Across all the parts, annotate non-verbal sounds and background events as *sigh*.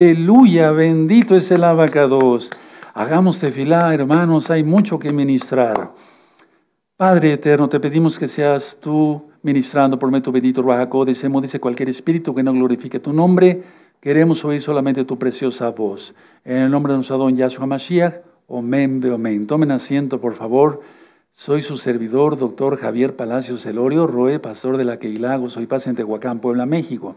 Aleluya, bendito es el abacados. Hagamos tefilá, hermanos, hay mucho que ministrar. Padre eterno, te pedimos que seas tú ministrando por medio tu bendito Ruajacó. Dicemos, dice cualquier espíritu que no glorifique tu nombre. Queremos oír solamente tu preciosa voz. En el nombre de nuestro don Yahshua Mashiach, omen, omen. Tomen asiento, por favor. Soy su servidor, doctor Javier Palacios Elorio, Roe, pastor de la Queilago, soy paciente en Puebla, México.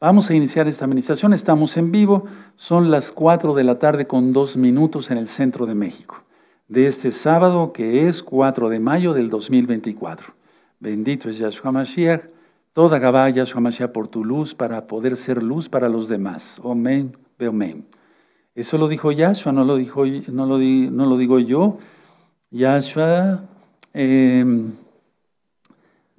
Vamos a iniciar esta administración, estamos en vivo, son las 4 de la tarde con dos minutos en el centro de México, de este sábado que es 4 de mayo del 2024. Bendito es Yahshua Mashiach, toda Gabá Yahshua Mashiach por tu luz para poder ser luz para los demás. Amén, amén. Eso lo dijo Yahshua, no lo, digo yo. Yahshua. Em,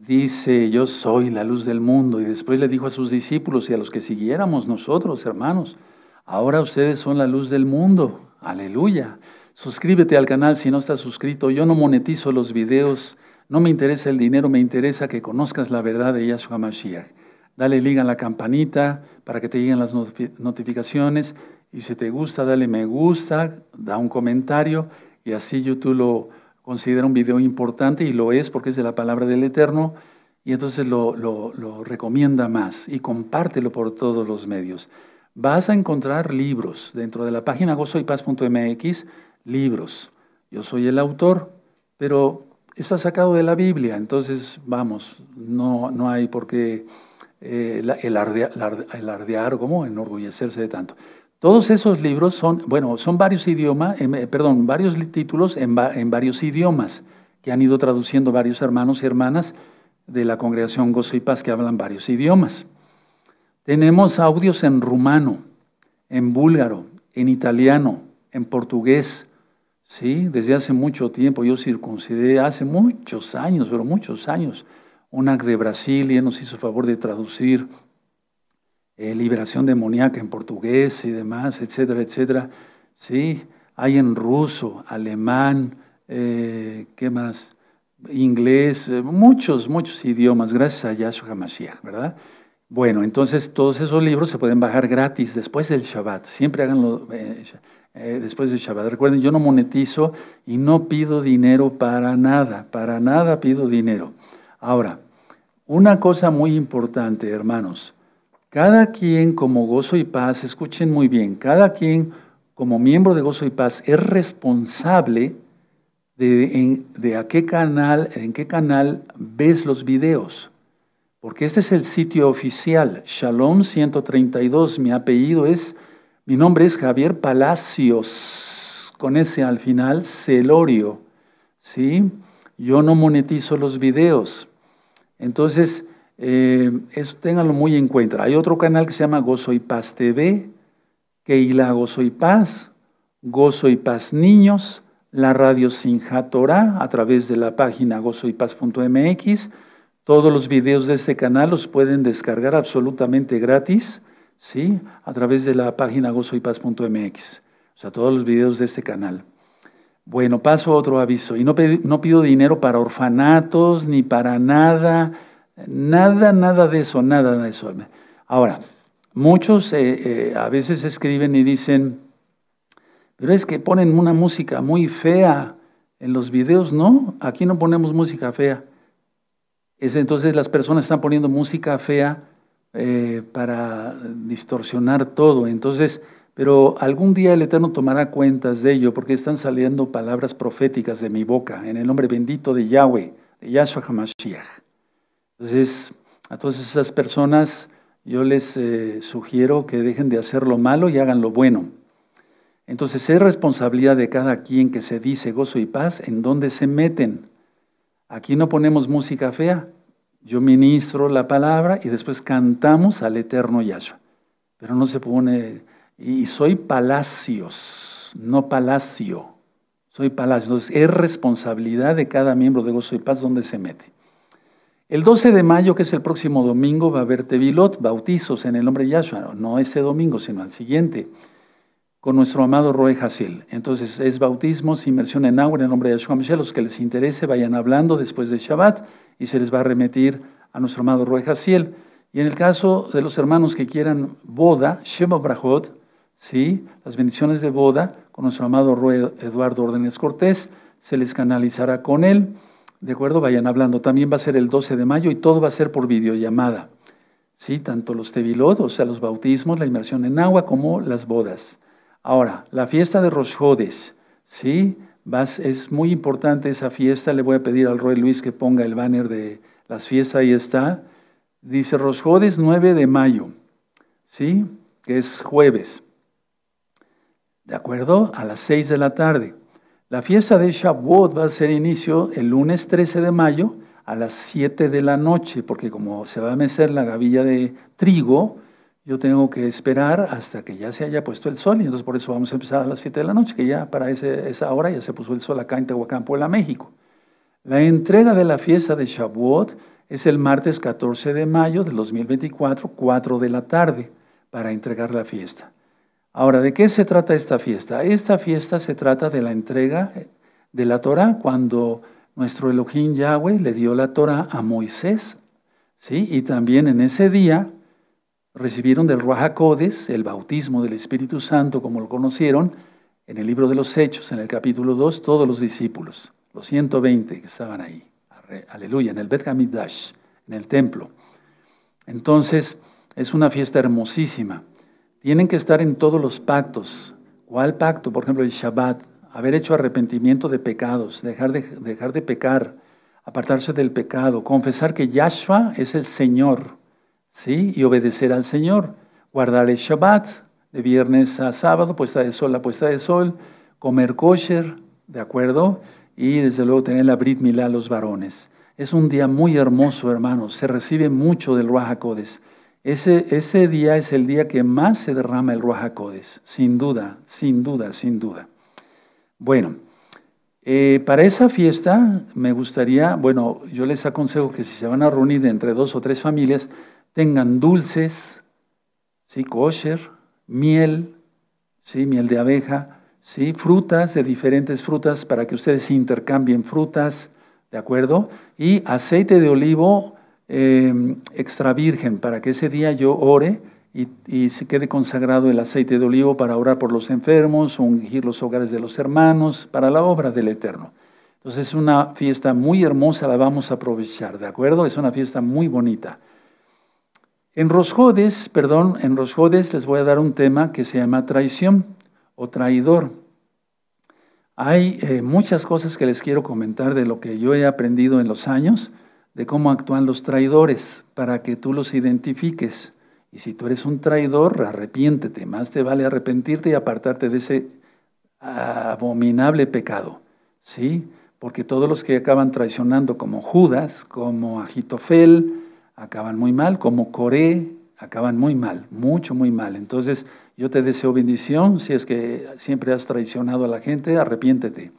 dice, yo soy la luz del mundo. Y después le dijo a sus discípulos y a los que siguiéramos nosotros, hermanos, ahora ustedes son la luz del mundo. Aleluya. Suscríbete al canal si no estás suscrito. Yo no monetizo los videos. No me interesa el dinero, me interesa que conozcas la verdad de Yahshua Mashiach. Dale liga a la campanita para que te lleguen las notificaciones. Y si te gusta, dale me gusta, da un comentario y así YouTube lo, considera un video importante y lo es porque es de la palabra del Eterno y entonces lo, lo, recomienda más y compártelo por todos los medios. Vas a encontrar libros dentro de la página gozoypaz.mx, libros. Yo soy el autor, pero está sacado de la Biblia, entonces vamos, no, hay por qué elardear eh, el, como enorgullecerse de tanto. Todos esos libros son, bueno, son varios idiomas, em, eh, perdón, varios títulos en, varios idiomas que han ido traduciendo varios hermanos y hermanas de la congregación Gozo y Paz que hablan varios idiomas. Tenemos audios en rumano, en búlgaro, en italiano, en portugués, ¿sí? Desde hace mucho tiempo yo circuncidé, hace muchos años, pero muchos años, un acto de Brasil y nos hizo favor de traducir eh, liberación demoníaca en portugués y demás, etcétera, etcétera. Sí, hay en ruso, alemán, eh, ¿qué más? Inglés, eh, muchos, muchos idiomas, gracias a Yahshua HaMashiach. ¿verdad? Bueno, entonces todos esos libros se pueden bajar gratis después del Shabbat. Siempre háganlo después del Shabbat. Recuerden, yo no monetizo y no pido dinero para nada. Para nada pido dinero. Ahora, una cosa muy importante, hermanos. Cada quien como gozo y paz, escuchen muy bien, cada quien como miembro de gozo y paz es responsable de, en, de a qué canal, en qué canal ves los videos. Porque este es el sitio oficial, Shalom 132, mi apellido es, mi nombre es Javier Palacios, con ese al final, Celorio, ¿sí? Yo no monetizo los videos. Entonces, eh, eso ténganlo muy en cuenta. Hay otro canal que se llama Gozo y Paz TV, que hila Gozo y Paz, Gozo y Paz Niños, la radio Sinja a través de la página gozoypaz.mx. Todos los videos de este canal los pueden descargar absolutamente gratis, ¿sí? A través de la página gozoypaz.mx. O sea, todos los videos de este canal. Bueno, paso a otro aviso. Y no, no pido dinero para orfanatos ni para nada Nada, nada de eso, nada de eso. Ahora, muchos eh, eh, a veces escriben y dicen, pero es que ponen una música muy fea en los videos, ¿no? Aquí no ponemos música fea. Es entonces las personas están poniendo música fea eh, para distorsionar todo. Entonces, pero algún día el Eterno tomará cuentas de ello, porque están saliendo palabras proféticas de mi boca, en el nombre bendito de Yahweh, de Yahshua Hamashiach. Entonces, a todas esas personas yo les eh, sugiero que dejen de hacer lo malo y hagan lo bueno. Entonces es responsabilidad de cada quien que se dice gozo y paz en dónde se meten. Aquí no ponemos música fea. Yo ministro la palabra y después cantamos al eterno Yahshua. Pero no se pone, y soy palacios, no palacio. Soy palacio. Entonces es responsabilidad de cada miembro de gozo y paz dónde se mete. El 12 de mayo, que es el próximo domingo, va a haber Tevilot, bautizos en el nombre de Yahshua. No este domingo, sino al siguiente, con nuestro amado Roe Hasiel. Entonces, es bautismos, inmersión en agua en el nombre de Yahshua Mashiach. Los que les interese, vayan hablando después de Shabbat y se les va a remitir a nuestro amado Roe Hasiel. Y en el caso de los hermanos que quieran boda, Shema Brahot, ¿sí? las bendiciones de boda, con nuestro amado Roe Eduardo Ordenes Cortés, se les canalizará con él. ¿De acuerdo? Vayan hablando. También va a ser el 12 de mayo y todo va a ser por videollamada. ¿Sí? Tanto los tevilot, o sea, los bautismos, la inmersión en agua, como las bodas. Ahora, la fiesta de Rosjodes, ¿sí? Vas, es muy importante esa fiesta. Le voy a pedir al Rey Luis que ponga el banner de las fiestas, ahí está. Dice Rosjodes 9 de mayo, ¿sí? Que es jueves. ¿De acuerdo? A las 6 de la tarde. La fiesta de Shavuot va a ser inicio el lunes 13 de mayo a las 7 de la noche, porque como se va a mecer la gavilla de trigo, yo tengo que esperar hasta que ya se haya puesto el sol, y entonces por eso vamos a empezar a las 7 de la noche, que ya para esa hora ya se puso el sol acá en Tehuacán, Puebla, México. La entrega de la fiesta de Shavuot es el martes 14 de mayo de 2024, 4 de la tarde, para entregar la fiesta. Ahora, ¿de qué se trata esta fiesta? Esta fiesta se trata de la entrega de la Torah cuando nuestro Elohim Yahweh le dio la Torah a Moisés, ¿sí? Y también en ese día recibieron del Ruajacodes el bautismo del Espíritu Santo, como lo conocieron en el libro de los Hechos, en el capítulo 2, todos los discípulos, los 120 que estaban ahí, aleluya, en el Bet Hamidash, en el templo. Entonces, es una fiesta hermosísima. Tienen que estar en todos los pactos. ¿Cuál pacto? Por ejemplo, el Shabbat, haber hecho arrepentimiento de pecados, dejar de, dejar de pecar, apartarse del pecado, confesar que Yahshua es el Señor, ¿sí? Y obedecer al Señor, guardar el Shabbat, de viernes a sábado, puesta de sol a puesta de sol, comer kosher, ¿de acuerdo? Y desde luego tener la Brit Milá los varones. Es un día muy hermoso, hermanos. Se recibe mucho del Ruach ese, ese, día es el día que más se derrama el Ruajacodes, sin duda, sin duda, sin duda. Bueno, eh, para esa fiesta me gustaría, bueno, yo les aconsejo que si se van a reunir entre dos o tres familias, tengan dulces, ¿sí? kosher, miel, ¿sí? miel de abeja, ¿sí? frutas de diferentes frutas para que ustedes intercambien frutas, ¿de acuerdo? Y aceite de olivo Em, extra virgen para que ese día yo ore y, se quede consagrado el aceite de olivo para orar por los enfermos, ungir los hogares de los hermanos, para la obra del Eterno. Entonces es una fiesta muy hermosa, la vamos a aprovechar, ¿de acuerdo? Es una fiesta muy bonita. En Rosjodes, perdón, en Rosjodes les voy a dar un tema que se llama traición o traidor. Hay eh, muchas cosas que les quiero comentar de lo que yo he aprendido en los años de cómo actúan los traidores para que tú los identifiques. Y si tú eres un traidor, arrepiéntete. Más te vale arrepentirte y apartarte de ese abominable pecado. ¿Sí? Porque todos los que acaban traicionando, como Judas, como Agitofel, acaban muy mal, como Coré, acaban muy mal, mucho, muy mal. Entonces, yo te deseo bendición. Si es que siempre has traicionado a la gente, arrepiéntete.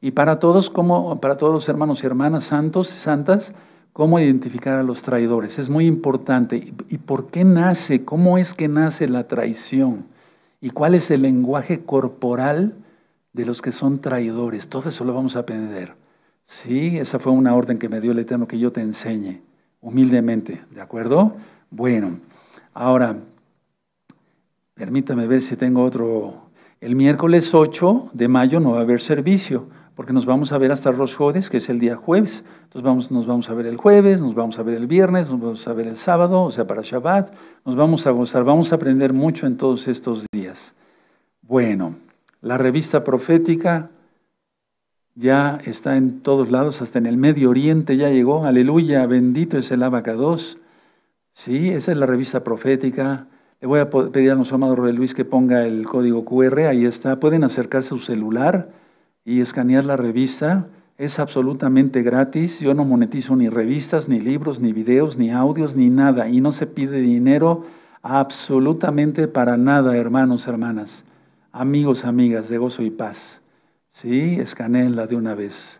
Y para todos, como para todos los hermanos y hermanas santos y santas, cómo identificar a los traidores. Es muy importante. ¿Y por qué nace? ¿Cómo es que nace la traición? ¿Y cuál es el lenguaje corporal de los que son traidores? Todo eso lo vamos a aprender. Sí, esa fue una orden que me dio el Eterno que yo te enseñe, humildemente. ¿De acuerdo? Bueno, ahora, permítame ver si tengo otro. El miércoles 8 de mayo no va a haber servicio porque nos vamos a ver hasta los jueves, que es el día jueves. Entonces vamos, nos vamos a ver el jueves, nos vamos a ver el viernes, nos vamos a ver el sábado, o sea, para Shabbat. Nos vamos a gozar, vamos a aprender mucho en todos estos días. Bueno, la revista profética ya está en todos lados, hasta en el Medio Oriente ya llegó. Aleluya, bendito es el Abacados. Sí, esa es la revista profética. Le voy a pedir a nuestro amado Roy Luis que ponga el código QR, ahí está. Pueden acercarse su celular y escanear la revista. Es absolutamente gratis. Yo no monetizo ni revistas, ni libros, ni videos, ni audios, ni nada. Y no se pide dinero absolutamente para nada, hermanos, hermanas, amigos, amigas de gozo y paz. Sí, escaneenla de una vez.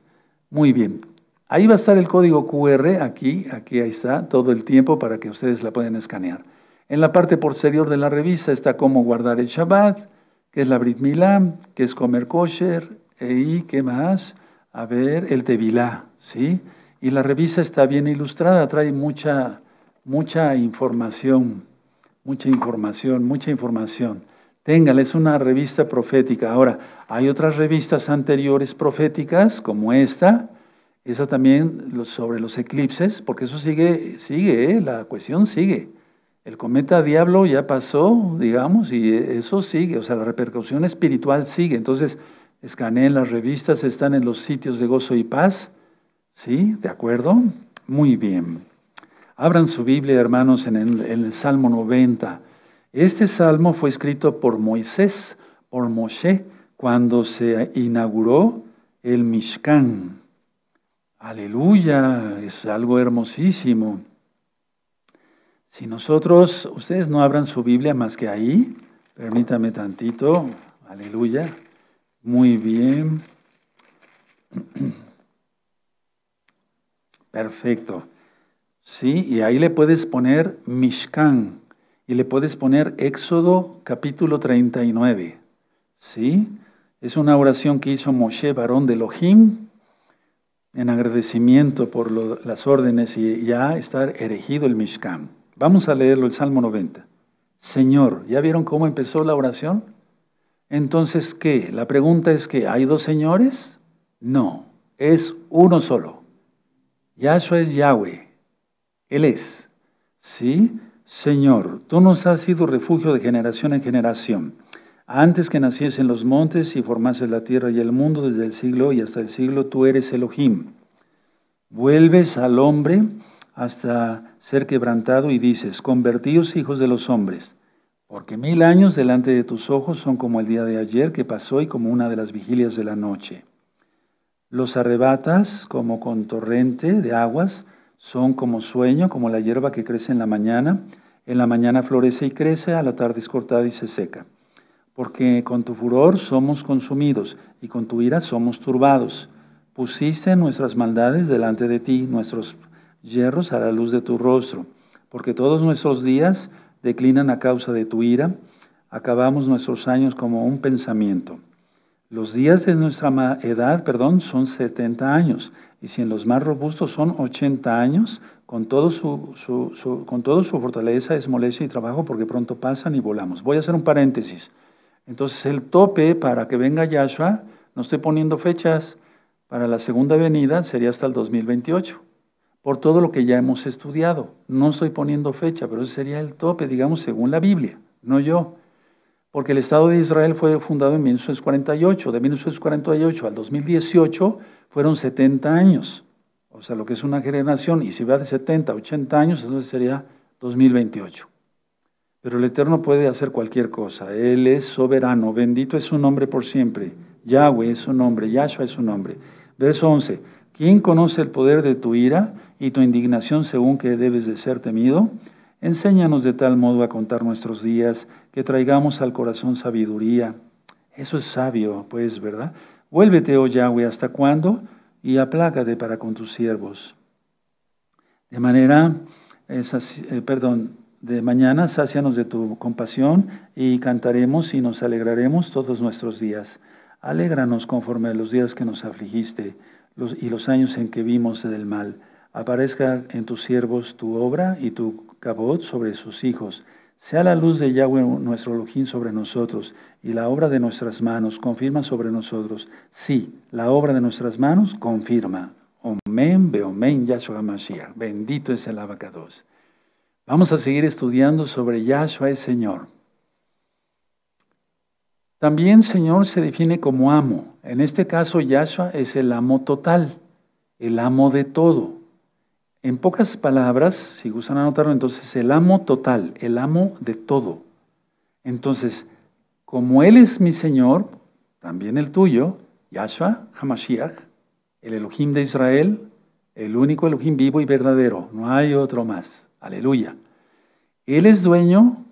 Muy bien. Ahí va a estar el código QR, aquí, aquí, ahí está, todo el tiempo para que ustedes la puedan escanear. En la parte posterior de la revista está cómo guardar el Shabbat, que es la Brit Milá, que es comer kosher, ¿Y qué más? A ver, el de ¿sí? Y la revista está bien ilustrada, trae mucha, mucha información, mucha información, mucha información. Téngale, es una revista profética. Ahora, hay otras revistas anteriores proféticas, como esta, esa también sobre los eclipses, porque eso sigue, sigue, ¿eh? la cuestión sigue. El cometa diablo ya pasó, digamos, y eso sigue, o sea, la repercusión espiritual sigue. Entonces, Escaneen las revistas, están en los sitios de gozo y paz. ¿Sí? ¿De acuerdo? Muy bien. Abran su Biblia, hermanos, en el, en el Salmo 90. Este salmo fue escrito por Moisés, por Moshe, cuando se inauguró el Mishkan. Aleluya, es algo hermosísimo. Si nosotros, ustedes no abran su Biblia más que ahí, permítame tantito, aleluya. Muy bien. Perfecto. Sí, y ahí le puedes poner Mishkan y le puedes poner Éxodo capítulo 39. Sí, es una oración que hizo Moshe, varón de Elohim, en agradecimiento por las órdenes y ya estar erigido el Mishkan. Vamos a leerlo, el Salmo 90. Señor, ¿ya vieron cómo empezó la oración? Entonces, ¿qué? La pregunta es que ¿hay dos señores? No, es uno solo. Yahshua es Yahweh. Él es. Sí, Señor, tú nos has sido refugio de generación en generación. Antes que naciesen los montes y formases la tierra y el mundo desde el siglo y hasta el siglo, tú eres Elohim. Vuelves al hombre hasta ser quebrantado y dices, convertíos hijos de los hombres porque mil años delante de tus ojos son como el día de ayer que pasó y como una de las vigilias de la noche. Los arrebatas como con torrente de aguas, son como sueño, como la hierba que crece en la mañana. En la mañana florece y crece, a la tarde es cortada y se seca. Porque con tu furor somos consumidos y con tu ira somos turbados. Pusiste nuestras maldades delante de ti, nuestros yerros a la luz de tu rostro. Porque todos nuestros días declinan a causa de tu ira. Acabamos nuestros años como un pensamiento. Los días de nuestra edad, perdón, son 70 años, y si en los más robustos son 80 años, con todo su, con su fortaleza es molestia y trabajo porque pronto pasan y volamos. Voy a hacer un paréntesis. Entonces el tope para que venga Yahshua, no estoy poniendo fechas, para la segunda venida sería hasta el 2028 por todo lo que ya hemos estudiado. No estoy poniendo fecha, pero ese sería el tope, digamos, según la Biblia, no yo. Porque el Estado de Israel fue fundado en 1948. De 1948 al 2018 fueron 70 años. O sea, lo que es una generación. Y si va de 70 a 80 años, entonces sería 2028. Pero el Eterno puede hacer cualquier cosa. Él es soberano. Bendito es su nombre por siempre. Yahweh es su nombre. Yahshua es su nombre. Verso 11. ¿Quién conoce el poder de tu ira? y tu indignación según que debes de ser temido? Enséñanos de tal modo a contar nuestros días que traigamos al corazón sabiduría. Eso es sabio, pues, ¿verdad? Vuélvete, oh Yahweh, ¿hasta cuándo? Y aplácate para con tus siervos. De manera, eh, eh, perdón, de mañana sácianos de tu compasión y cantaremos y nos alegraremos todos nuestros días. Alégranos conforme a los días que nos afligiste y los años en que vimos del mal Aparezca en tus siervos tu obra y tu cabot sobre sus hijos. Sea la luz de Yahweh nuestro Elohim sobre nosotros y la obra de nuestras manos confirma sobre nosotros. Sí, la obra de nuestras manos confirma. Omen, Beomen, Yahshua Mashiach. Bendito es el abacados. Vamos a seguir estudiando sobre Yahshua el Señor. También Señor se define como amo. En este caso, Yahshua es el amo total, el amo de todo. En pocas palabras, si gustan anotarlo, entonces el amo total, el amo de todo. Entonces, como Él es mi Señor, también el tuyo, Yahshua Hamashiach, el Elohim de Israel, el único Elohim vivo y verdadero, no hay otro más. Aleluya. Él es dueño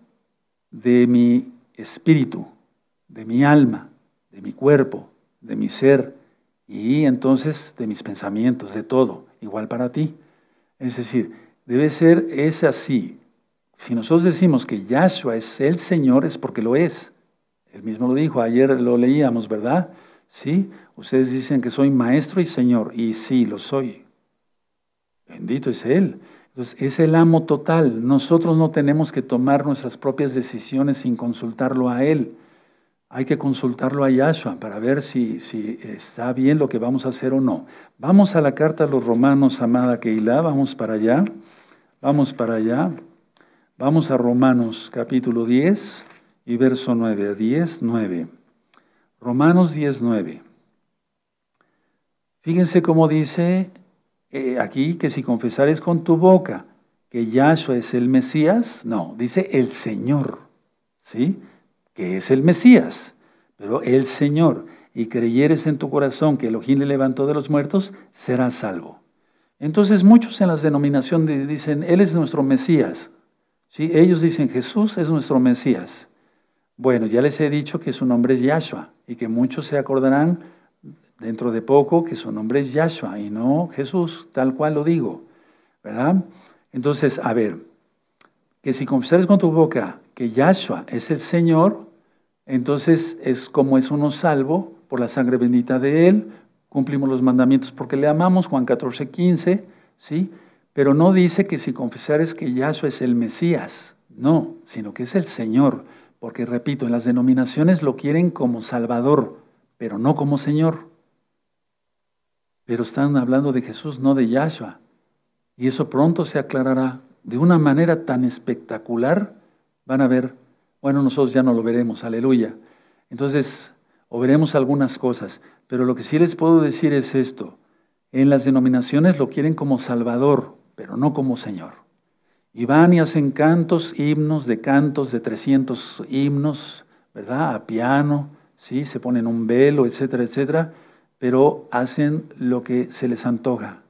de mi espíritu, de mi alma, de mi cuerpo, de mi ser y entonces de mis pensamientos, de todo, igual para ti. Es decir, debe ser, es así. Si nosotros decimos que Yahshua es el Señor, es porque lo es. Él mismo lo dijo, ayer lo leíamos, ¿verdad? Sí, ustedes dicen que soy maestro y Señor, y sí, lo soy. Bendito es Él. Entonces, es el amo total. Nosotros no tenemos que tomar nuestras propias decisiones sin consultarlo a Él hay que consultarlo a Yahshua para ver si, está bien lo que vamos a hacer o no. Vamos a la carta a los romanos, amada Keilah, vamos para allá, vamos para allá. Vamos a Romanos capítulo 10 y verso 9, 10, 9. Romanos 10, 9. Fíjense cómo dice eh, aquí que si confesares con tu boca que Yahshua es el Mesías, no, dice el Señor, ¿sí? que es el Mesías, pero el Señor, y creyeres en tu corazón que Elohim le levantó de los muertos, serás salvo. Entonces muchos en las denominaciones dicen, Él es nuestro Mesías. Ellos dicen, Jesús es nuestro Mesías. Bueno, ya les he dicho que su nombre es Yahshua y que muchos se acordarán dentro de poco que su nombre es Yahshua y no Jesús, tal cual lo digo. ¿Verdad? Entonces, a ver, que si confesares con tu boca que Yahshua es el Señor, entonces, es como es uno salvo por la sangre bendita de Él, cumplimos los mandamientos porque le amamos, Juan 14, 15, ¿sí? Pero no dice que si confesares que Yahshua es el Mesías, no, sino que es el Señor, porque repito, en las denominaciones lo quieren como Salvador, pero no como Señor. Pero están hablando de Jesús, no de Yahshua. Y eso pronto se aclarará de una manera tan espectacular, van a ver bueno, nosotros ya no lo veremos, aleluya. Entonces, o veremos algunas cosas, pero lo que sí les puedo decir es esto. En las denominaciones lo quieren como Salvador, pero no como Señor. Y van y hacen cantos, himnos de cantos de 300 himnos, ¿verdad? A piano, ¿sí? Se ponen un velo, etcétera, etcétera, pero hacen lo que se les antoja.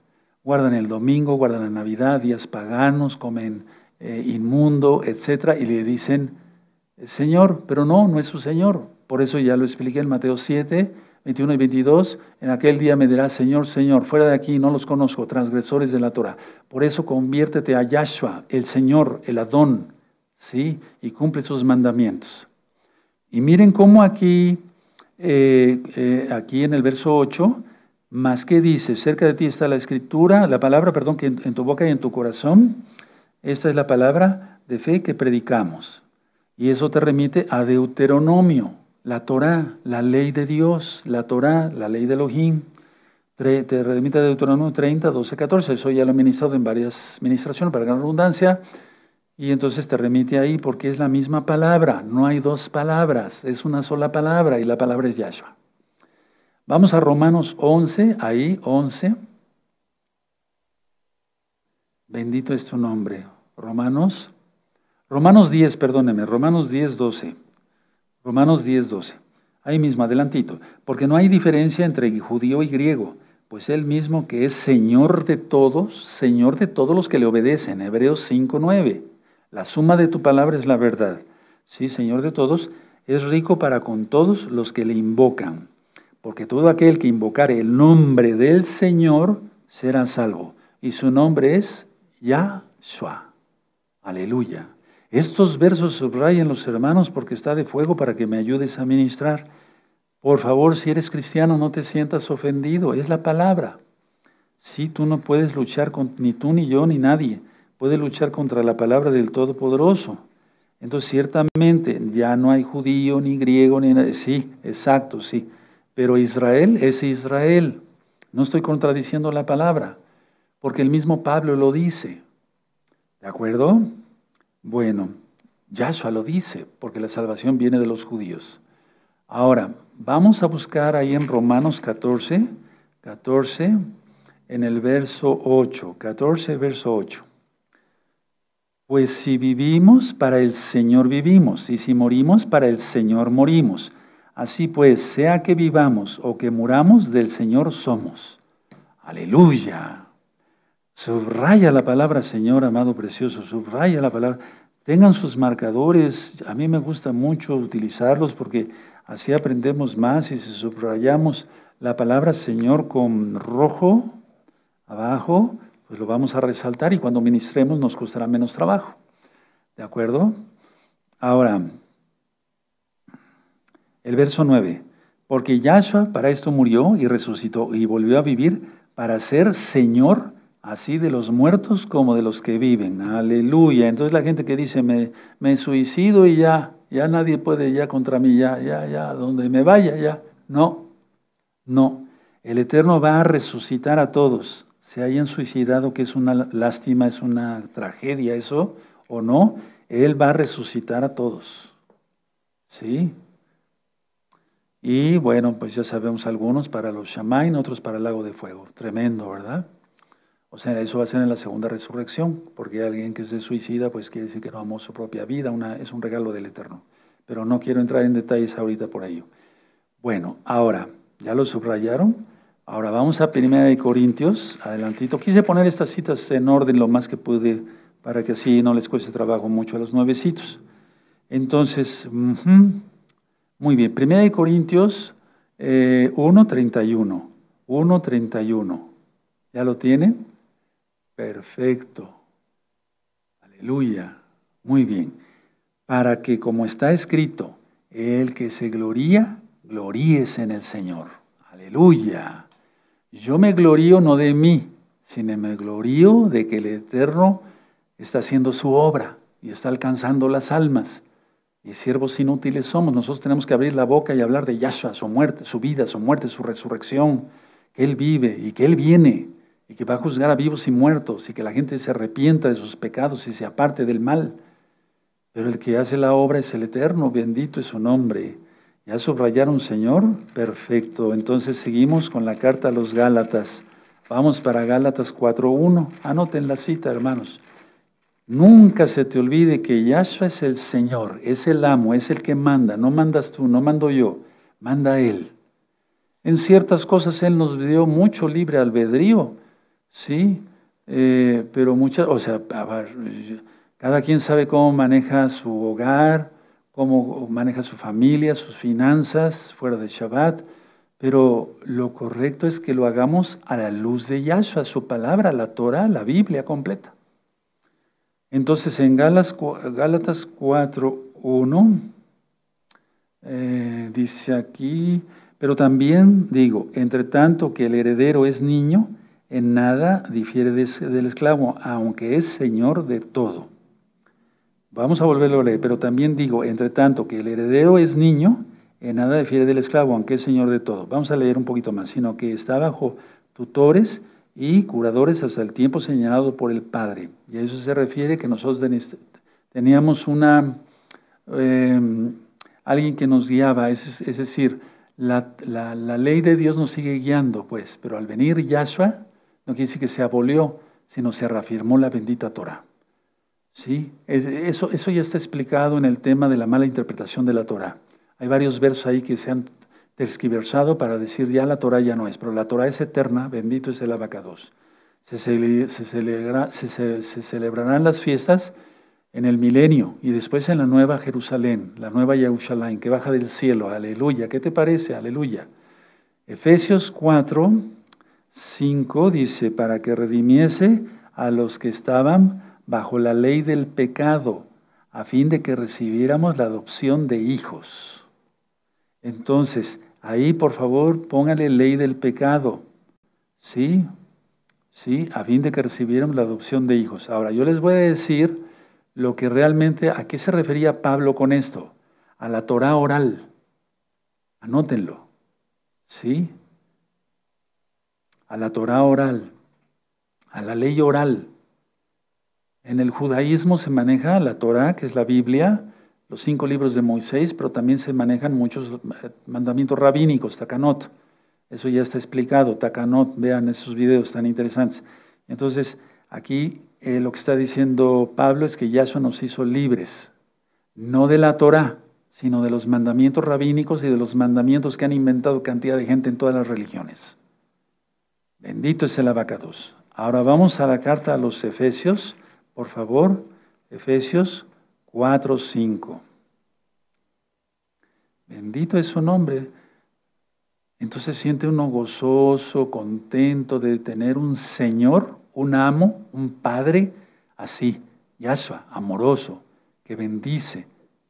Guardan el domingo, guardan la Navidad, días paganos, comen eh, inmundo, etcétera, y le dicen Señor, pero no, no es su Señor. Por eso ya lo expliqué en Mateo 7, 21 y 22. En aquel día me dirá, Señor, Señor, fuera de aquí, no los conozco, transgresores de la Torah. Por eso conviértete a Yahshua, el Señor, el Adón, ¿sí? Y cumple sus mandamientos. Y miren cómo aquí, eh, eh, aquí en el verso 8, más que dice, cerca de ti está la escritura, la palabra, perdón, que en tu boca y en tu corazón, esta es la palabra de fe que predicamos. Y eso te remite a Deuteronomio, la Torá, la ley de Dios, la Torá, la ley de Elohim. Te remite a Deuteronomio 30, 12, 14. Eso ya lo he ministrado en varias ministraciones para gran redundancia. Y entonces te remite ahí porque es la misma palabra, no hay dos palabras, es una sola palabra y la palabra es Yahshua. Vamos a Romanos 11, ahí 11. Bendito es tu nombre. Romanos Romanos 10, perdóneme, Romanos 10, 12. Romanos 10, 12. Ahí mismo, adelantito. Porque no hay diferencia entre judío y griego, pues él mismo que es Señor de todos, Señor de todos los que le obedecen. Hebreos 5, 9. La suma de tu palabra es la verdad. Sí, Señor de todos, es rico para con todos los que le invocan. Porque todo aquel que invocare el nombre del Señor será salvo. Y su nombre es Yahshua. Aleluya. Estos versos subrayen los hermanos porque está de fuego para que me ayudes a ministrar. Por favor, si eres cristiano, no te sientas ofendido. Es la palabra. sí, tú no puedes luchar ni tú, ni yo, ni nadie. puede luchar contra la palabra del Todopoderoso. Entonces, ciertamente, ya no hay judío, ni griego, ni nada. Sí, exacto, sí. Pero Israel es Israel. No estoy contradiciendo la palabra, porque el mismo Pablo lo dice. ¿De acuerdo? Bueno, Yahshua lo dice, porque la salvación viene de los judíos. Ahora, vamos a buscar ahí en Romanos 14, 14, en el verso 8, 14, verso 8. Pues si vivimos, para el Señor vivimos, y si morimos, para el Señor morimos. Así pues, sea que vivamos o que muramos, del Señor somos. Aleluya. Subraya la palabra, Señor, amado precioso, subraya la palabra. Tengan sus marcadores, a mí me gusta mucho utilizarlos porque así aprendemos más y si subrayamos la palabra Señor con rojo abajo, pues lo vamos a resaltar y cuando ministremos nos costará menos trabajo. ¿De acuerdo? Ahora, el verso 9. Porque Yahshua para esto murió y resucitó y volvió a vivir para ser Señor así de los muertos como de los que viven. Aleluya. Entonces la gente que dice, me, me suicido y ya, ya nadie puede ya contra mí, ya, ya, ya, donde me vaya, ya. No, no. El Eterno va a resucitar a todos. Se hayan suicidado, que es una lástima, es una tragedia eso, o no, Él va a resucitar a todos. ¿Sí? Y bueno, pues ya sabemos algunos para los Shamain, otros para el lago de fuego. Tremendo, ¿verdad? O sea, eso va a ser en la segunda resurrección, porque alguien que se suicida, pues quiere decir que no amó su propia vida, una, es un regalo del Eterno. Pero no quiero entrar en detalles ahorita por ello. Bueno, ahora, ya lo subrayaron. Ahora vamos a Primera de Corintios, adelantito. Quise poner estas citas en orden lo más que pude para que así no les cueste trabajo mucho a los nuevecitos. Entonces, muy bien, Primera de Corintios 1.31, eh, 1.31, ¿ya lo tienen? Perfecto. Aleluya. Muy bien. Para que, como está escrito, el que se gloría, gloríese en el Señor. Aleluya. Yo me glorío no de mí, sino me glorío de que el Eterno está haciendo su obra y está alcanzando las almas. Y siervos inútiles somos. Nosotros tenemos que abrir la boca y hablar de Yahshua, su muerte, su vida, su muerte, su resurrección, que Él vive y que Él viene y que va a juzgar a vivos y muertos y que la gente se arrepienta de sus pecados y se aparte del mal. Pero el que hace la obra es el eterno, bendito es su nombre. ¿Ya subrayaron, Señor? Perfecto. Entonces seguimos con la carta a los Gálatas. Vamos para Gálatas 4.1. Anoten la cita, hermanos. Nunca se te olvide que Yahshua es el Señor, es el amo, es el que manda. No mandas tú, no mando yo, manda Él. En ciertas cosas Él nos dio mucho libre albedrío ¿sí? Eh, pero muchas, o sea, cada quien sabe cómo maneja su hogar, cómo maneja su familia, sus finanzas fuera de Shabbat, pero lo correcto es que lo hagamos a la luz de Yahshua, su palabra, la Torah, la Biblia completa. Entonces en Gálatas 4.1 eh, dice aquí, pero también digo, entre tanto que el heredero es niño, en nada difiere del esclavo, aunque es señor de todo. Vamos a volverlo a leer, pero también digo, entre tanto, que el heredero es niño, en nada difiere del esclavo, aunque es señor de todo. Vamos a leer un poquito más, sino que está bajo tutores y curadores hasta el tiempo señalado por el Padre. Y a eso se refiere que nosotros teníamos una, em, alguien que nos guiaba, es, decir, la, la, ley de Dios nos sigue guiando, pues, pero al venir Yahshua, no quiere decir que se abolió, sino se reafirmó la bendita Torah. ¿Sí? eso, eso ya está explicado en el tema de la mala interpretación de la Torah. Hay varios versos ahí que se han terquiversado para decir ya la Torah ya no es, pero la Torah es eterna, bendito es el abacados. Se, se, se, celebrarán las fiestas en el milenio y después en la nueva Jerusalén, la nueva Yerushalayim, que baja del cielo. Aleluya, ¿qué te parece? Aleluya. Efesios 4, 5 dice, para que redimiese a los que estaban bajo la ley del pecado, a fin de que recibiéramos la adopción de hijos. Entonces, ahí por favor póngale ley del pecado, ¿sí? ¿Sí? A fin de que recibiéramos la adopción de hijos. Ahora, yo les voy a decir lo que realmente, ¿a qué se refería Pablo con esto? A la Torah oral. Anótenlo, ¿sí? a la Torah oral, a la ley oral. En el judaísmo se maneja la Torah, que es la Biblia, los cinco libros de Moisés, pero también se manejan muchos eh, mandamientos rabínicos, takanot. Eso ya está explicado, takanot, vean esos videos tan interesantes. Entonces, aquí eh, lo que está diciendo Pablo es que Yahshua nos hizo libres, no de la Torah, sino de los mandamientos rabínicos y de los mandamientos que han inventado cantidad de gente en todas las religiones. Bendito es el abacados. Ahora vamos a la carta a los Efesios, por favor, Efesios 4, 5. Bendito es su nombre. Entonces siente uno gozoso, contento de tener un Señor, un amo, un Padre así, Yahshua, amoroso, que bendice,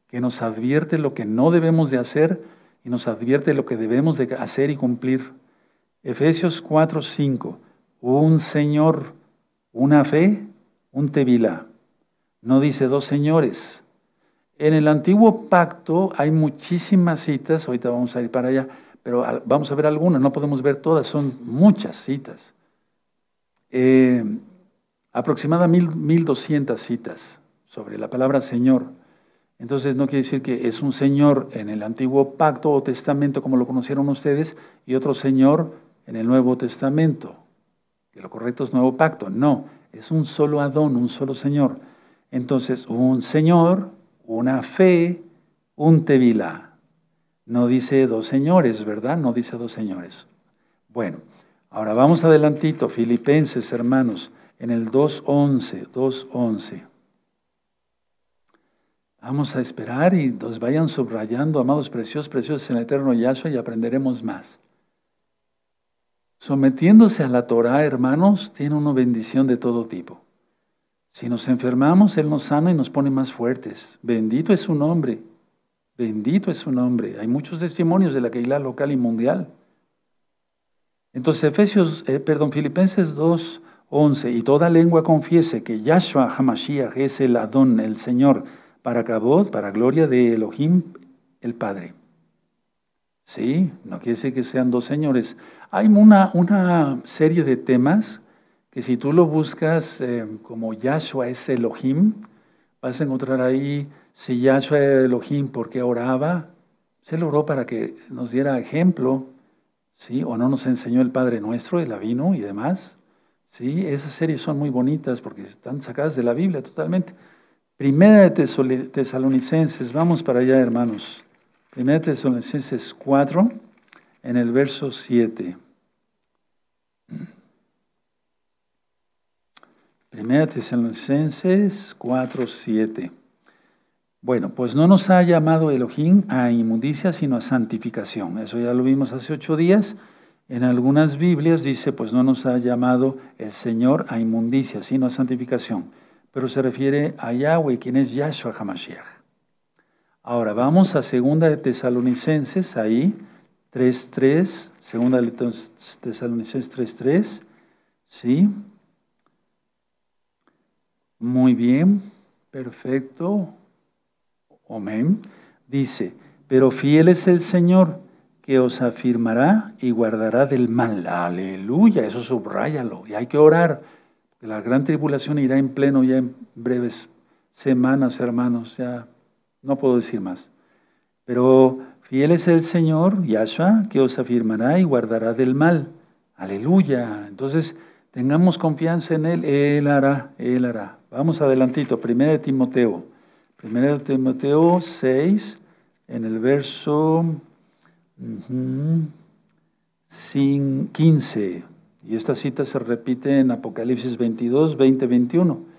que nos advierte lo que no debemos de hacer y nos advierte lo que debemos de hacer y cumplir. Efesios 4, 5. Un Señor, una fe, un tevilá. No dice dos señores. En el antiguo pacto hay muchísimas citas, ahorita vamos a ir para allá, pero vamos a ver algunas, no podemos ver todas, son muchas citas. Eh, aproximadamente 1200 citas sobre la palabra Señor. Entonces no quiere decir que es un Señor en el antiguo pacto o testamento como lo conocieron ustedes y otro Señor en el Nuevo Testamento, que lo correcto es nuevo pacto. No, es un solo Adón, un solo Señor. Entonces, un Señor, una fe, un tevilá. No dice dos señores, ¿verdad? No dice dos señores. Bueno, ahora vamos adelantito, filipenses, hermanos, en el 2.11, 2.11. Vamos a esperar y nos vayan subrayando, amados preciosos, preciosos en el eterno Yahshua, y aprenderemos más. Sometiéndose a la Torah, hermanos, tiene una bendición de todo tipo. Si nos enfermamos, Él nos sana y nos pone más fuertes. Bendito es su nombre. Bendito es su nombre. Hay muchos testimonios de la Keilah local y mundial. Entonces, Efesios, eh, perdón, Filipenses dos 11, y toda lengua confiese que Yahshua Hamashiach es el Adón, el Señor, para Cabot, para gloria de Elohim, el Padre. Sí, no quiere decir que sean dos señores. Hay una, una serie de temas que si tú lo buscas eh, como Yahshua es Elohim, vas a encontrar ahí si Yahshua es Elohim, ¿por qué oraba? Se lo oró para que nos diera ejemplo, ¿sí? O no nos enseñó el Padre Nuestro, el Avino y demás. ¿Sí? Esas series son muy bonitas porque están sacadas de la Biblia totalmente. Primera de Tesalonicenses, vamos para allá, hermanos. Primera Tesalonicenses 4, en el verso 7. Primera Tesalonicenses 4, 7. Bueno, pues no nos ha llamado Elohim a inmundicia, sino a santificación. Eso ya lo vimos hace ocho días. En algunas Biblias dice, pues no nos ha llamado el Señor a inmundicia, sino a santificación. Pero se refiere a Yahweh, quien es Yahshua Hamashiach. Ahora vamos a Segunda de Tesalonicenses, ahí, 3.3, Segunda de Tesalonicenses 3.3, ¿sí? Muy bien, perfecto, amén. Dice, pero fiel es el Señor que os afirmará y guardará del mal. Aleluya, eso subráyalo. Y hay que orar. La gran tribulación irá en pleno ya en breves semanas, hermanos. Ya no puedo decir más. Pero fiel es el Señor, Yahshua, que os afirmará y guardará del mal. Aleluya. Entonces, tengamos confianza en Él. Él hará, Él hará. Vamos adelantito. Primera de Timoteo. Primera de Timoteo 6, en el verso 15. Y esta cita se repite en Apocalipsis 22, 20, 21.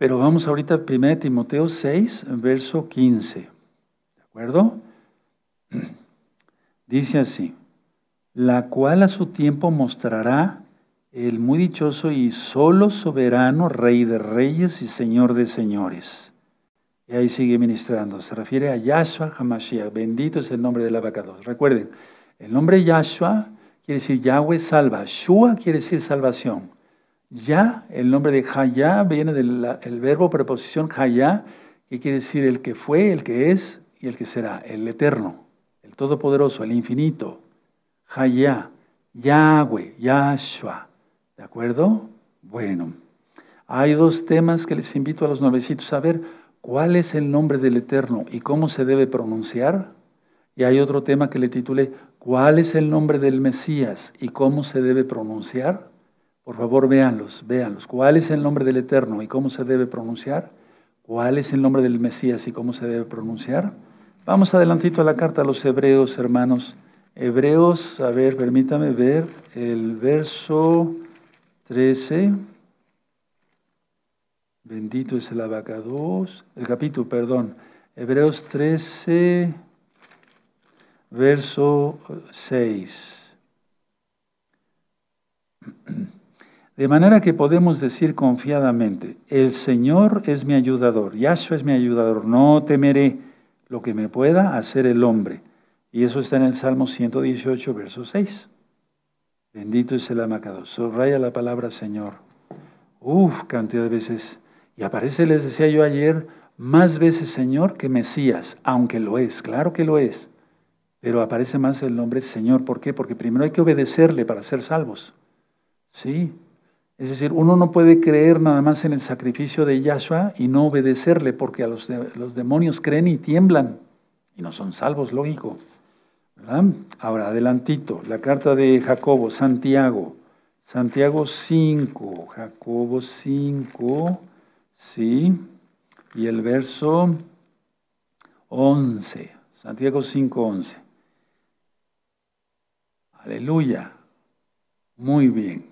Pero vamos ahorita a 1 Timoteo 6, verso 15. ¿De acuerdo? *clears throat* Dice así, la cual a su tiempo mostrará el muy dichoso y solo soberano, rey de reyes y señor de señores. Y ahí sigue ministrando. Se refiere a Yahshua Hamashiach. Bendito es el nombre del abacado. Recuerden, el nombre Yahshua quiere decir Yahweh salva. Shua quiere decir salvación. Ya, el nombre de Jaya viene del verbo preposición Jaya, que quiere decir el que fue, el que es y el que será, el eterno, el todopoderoso, el infinito. Jaya, Yahweh, Yahshua. ¿De acuerdo? Bueno, hay dos temas que les invito a los nuevecitos a ver. ¿Cuál es el nombre del Eterno y cómo se debe pronunciar? Y hay otro tema que le titulé ¿Cuál es el nombre del Mesías y cómo se debe pronunciar? Por favor, véanlos, véanlos. ¿Cuál es el nombre del Eterno y cómo se debe pronunciar? ¿Cuál es el nombre del Mesías y cómo se debe pronunciar? Vamos adelantito a la carta a los hebreos, hermanos. Hebreos, a ver, permítame ver el verso 13. Bendito es el abacados, el capítulo, perdón. Hebreos 13, verso 6. *clears throat* De manera que podemos decir confiadamente, el Señor es mi ayudador, Yahshua es mi ayudador, no temeré lo que me pueda hacer el hombre. Y eso está en el Salmo 118, verso 6. Bendito es el amacado. Subraya la palabra Señor. Uf, cantidad de veces. Y aparece, les decía yo ayer, más veces Señor que Mesías, aunque lo es, claro que lo es. Pero aparece más el nombre Señor. ¿Por qué? Porque primero hay que obedecerle para ser salvos. Sí, es decir, uno no puede creer nada más en el sacrificio de Yahshua y no obedecerle, porque a los, demonios creen y tiemblan y no son salvos, lógico. Ahora, adelantito, la carta de Jacobo, Santiago, Santiago 5, Jacobo 5, sí, y el verso 11, Santiago 5, 11. Aleluya, muy bien.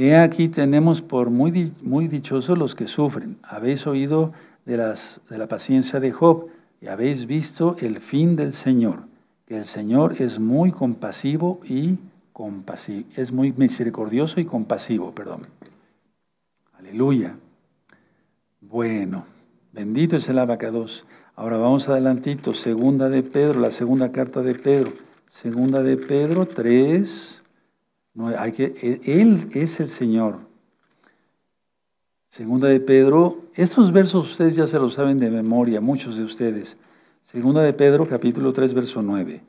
He aquí tenemos por muy, muy dichosos los que sufren. Habéis oído de, la paciencia de Job y habéis visto el fin del Señor, que el Señor es muy compasivo y compasivo, es muy misericordioso y compasivo, perdón. Aleluya. Bueno, bendito es el abacados. Ahora vamos adelantito, segunda de Pedro, la segunda carta de Pedro, segunda de Pedro 3 hay que, e, él es el Señor. Segunda de Pedro, estos versos ustedes ya se los saben de memoria, muchos de ustedes. Segunda de Pedro, capítulo 3, verso 9.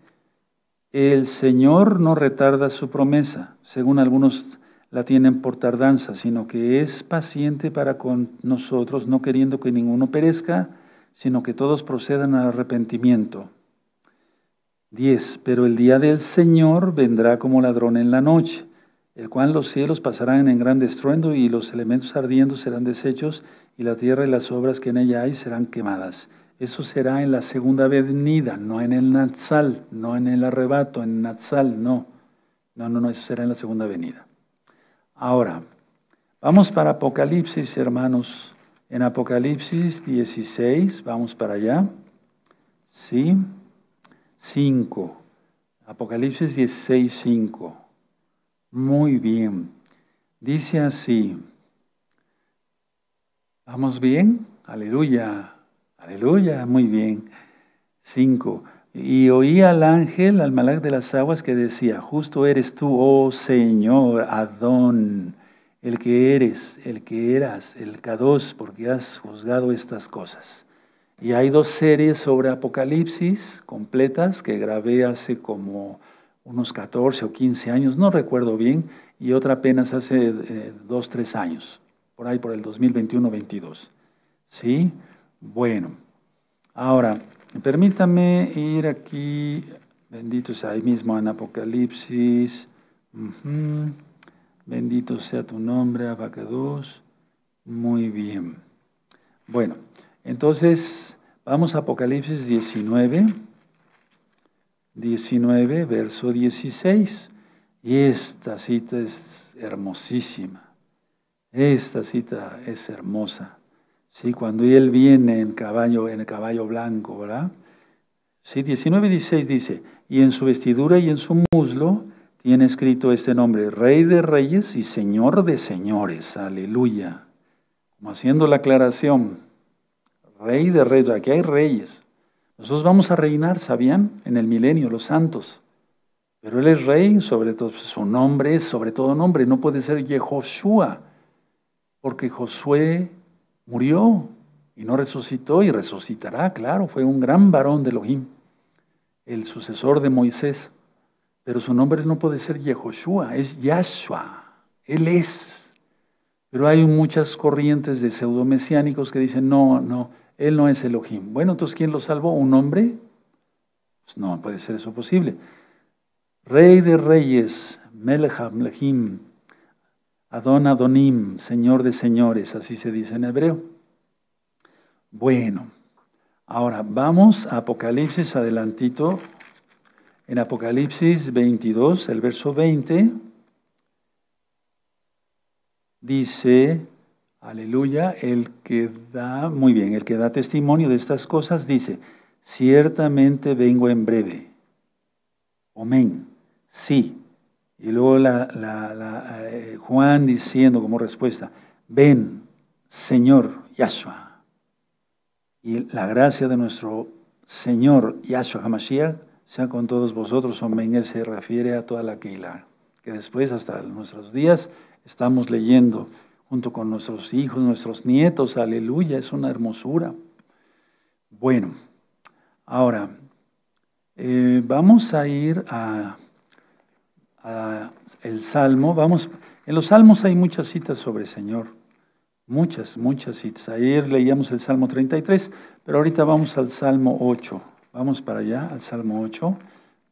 El Señor no retarda su promesa, según algunos la tienen por tardanza, sino que es paciente para con nosotros, no queriendo que ninguno perezca, sino que todos procedan al arrepentimiento. 10. Pero el día del Señor vendrá como ladrón en la noche, el cual los cielos pasarán en gran destruendo y los elementos ardiendo serán deshechos y la tierra y las obras que en ella hay serán quemadas. Eso será en la segunda venida, no en el Natsal, no en el arrebato, en Natsal, no. No, no, no, eso será en la segunda venida. Ahora, vamos para Apocalipsis, hermanos. En Apocalipsis 16, vamos para allá. Sí. 5. Apocalipsis 16, 5. Muy bien. Dice así. ¿Vamos bien? Aleluya. Aleluya. Muy bien. 5. Y oí al ángel, al malag de las aguas, que decía, justo eres tú, oh Señor, Adón, el que eres, el que eras, el Kados, porque has juzgado estas cosas. Y hay dos series sobre Apocalipsis completas que grabé hace como unos 14 o 15 años, no recuerdo bien, y otra apenas hace eh, dos, tres años, por ahí por el 2021-22. ¿Sí? Bueno, ahora, permítame ir aquí, bendito sea ahí mismo en Apocalipsis, bendito sea tu nombre, Abacados, muy bien. Bueno, entonces, vamos a Apocalipsis 19, 19, verso 16. Y esta cita es hermosísima. Esta cita es hermosa. Sí, cuando él viene en caballo, en el caballo blanco, ¿verdad? Sí, 19 y 16 dice, y en su vestidura y en su muslo tiene escrito este nombre, Rey de Reyes y Señor de Señores. Aleluya. Como haciendo la aclaración, Rey de reyes, aquí hay reyes. Nosotros vamos a reinar, ¿sabían? En el milenio, los santos. Pero Él es rey, sobre todo, su nombre es sobre todo nombre, no puede ser Yehoshua, porque Josué murió y no resucitó y resucitará, claro, fue un gran varón de Elohim, el sucesor de Moisés. Pero su nombre no puede ser Yehoshua, es Yahshua, Él es. Pero hay muchas corrientes de pseudomesiánicos que dicen, no, no, él no es Elohim. Bueno, entonces, ¿quién lo salvó? ¿Un hombre? Pues no puede ser eso posible. Rey de reyes, Meleham, Lehim, Adon Adonim, Señor de señores, así se dice en hebreo. Bueno, ahora vamos a Apocalipsis adelantito. En Apocalipsis 22, el verso 20, dice Aleluya, el que da, muy bien, el que da testimonio de estas cosas dice, ciertamente vengo en breve. Amén, sí. Y luego eh, Juan diciendo como respuesta, ven, Señor Yahshua. Y la gracia de nuestro Señor Yahshua Hamashiach sea con todos vosotros. Amén, él se refiere a toda la Keilah, que después hasta nuestros días estamos leyendo junto con nuestros hijos, nuestros nietos, aleluya, es una hermosura. Bueno, ahora eh, vamos a ir a, el Salmo, vamos, en los Salmos hay muchas citas sobre el Señor, muchas, muchas citas. Ayer leíamos el Salmo 33, pero ahorita vamos al Salmo 8, vamos para allá, al Salmo 8,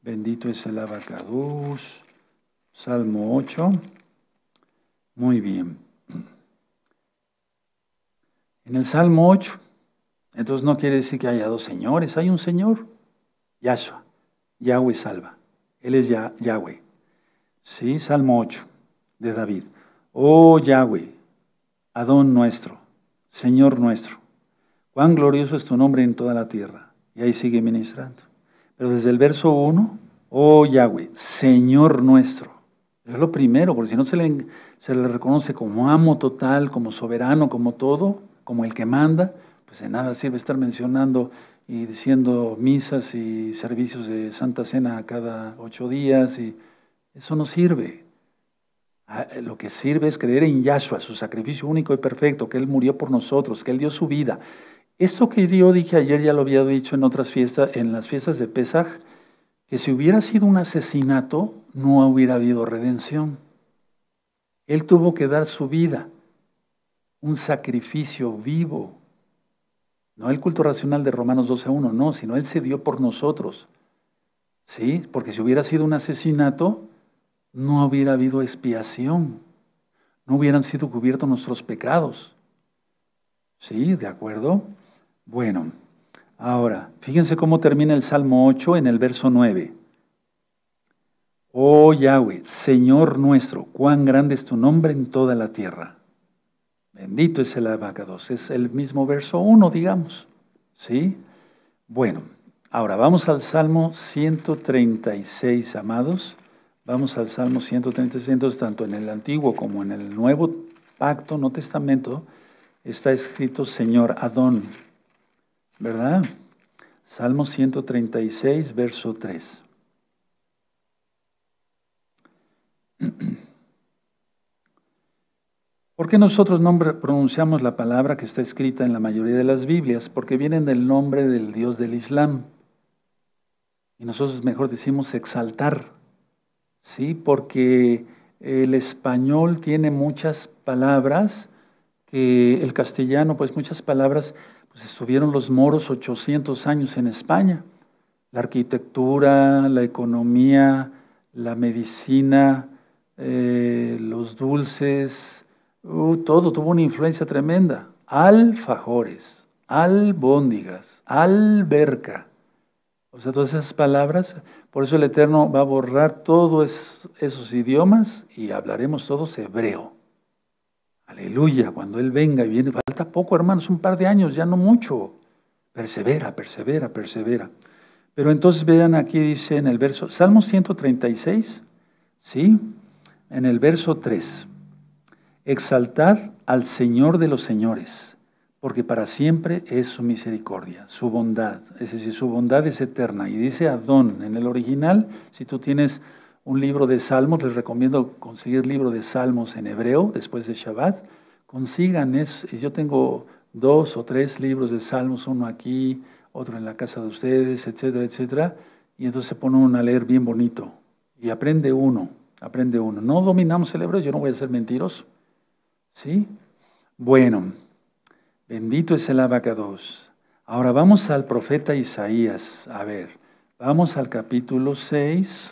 bendito es el abacaduz, Salmo 8, muy bien. En el Salmo 8. Entonces no quiere decir que haya dos señores, hay un Señor, Yahshua, Yahweh salva. Él es Yahweh. Sí, Salmo 8 de David. Oh Yahweh, Adón nuestro, Señor nuestro, cuán glorioso es tu nombre en toda la tierra. Y ahí sigue ministrando. Pero desde el verso 1, oh Yahweh, Señor nuestro. Es lo primero, porque si no se le reconoce como amo total, como soberano, como todo, como el que manda, pues de nada sirve estar mencionando y diciendo misas y servicios de Santa Cena cada ocho días y eso no sirve. Ah, eh, lo que sirve es creer en Yahshua, su sacrificio único y perfecto, que Él murió por nosotros, que Él dio su vida. Esto que yo dije ayer ya lo había dicho en otras fiestas, en las fiestas de Pesaj, que si hubiera sido un asesinato, no hubiera habido redención. Él tuvo que dar su vida un sacrificio vivo. No el culto racional de Romanos 12 a 1, no, sino Él se dio por nosotros. ¿Sí? Porque si hubiera sido un asesinato, no hubiera habido expiación. No hubieran sido cubiertos nuestros pecados. ¿Sí? ¿De acuerdo? Bueno, ahora, fíjense cómo termina el Salmo 8 en el verso 9. Oh Yahweh, Señor nuestro, cuán grande es tu nombre en toda la tierra. Bendito es el abacados. Es el mismo verso 1, digamos. ¿Sí? Bueno, ahora vamos al Salmo 136, amados. Vamos al Salmo 136, tanto en el Antiguo como en el Nuevo Pacto, no Testamento, está escrito Señor Adón, ¿verdad? Salmo 136, verso 3. *clears throat* ¿Por qué nosotros no pronunciamos la palabra que está escrita en la mayoría de las Biblias? Porque vienen del nombre del Dios del Islam. Y nosotros mejor decimos exaltar, ¿sí? Porque el español tiene muchas palabras que el castellano, pues muchas palabras, pues estuvieron los moros 800 años en España. La arquitectura, la economía, la medicina, eh, los dulces, Uh, todo tuvo una influencia tremenda. Alfajores, albóndigas, alberca. O sea, todas esas palabras, por eso el Eterno va a borrar todos esos idiomas y hablaremos todos hebreo. Aleluya, cuando Él venga y viene, falta poco hermanos, un par de años, ya no mucho. Persevera, persevera, persevera. Pero entonces vean aquí dice en el verso, Salmo 136, ¿sí? En el verso 3. Exaltad al Señor de los señores, porque para siempre es su misericordia, su bondad. Es decir, su bondad es eterna. Y dice Adón en el original, si tú tienes un libro de salmos, les recomiendo conseguir libro de salmos en hebreo después de Shabbat. Consigan, es, yo tengo dos o tres libros de salmos, uno aquí, otro en la casa de ustedes, etcétera, etcétera. Y entonces se pone a leer bien bonito. Y aprende uno, aprende uno. No dominamos el hebreo, yo no voy a ser mentiroso. ¿Sí? Bueno, bendito es el abacados. Ahora vamos al profeta Isaías. A ver, vamos al capítulo 6.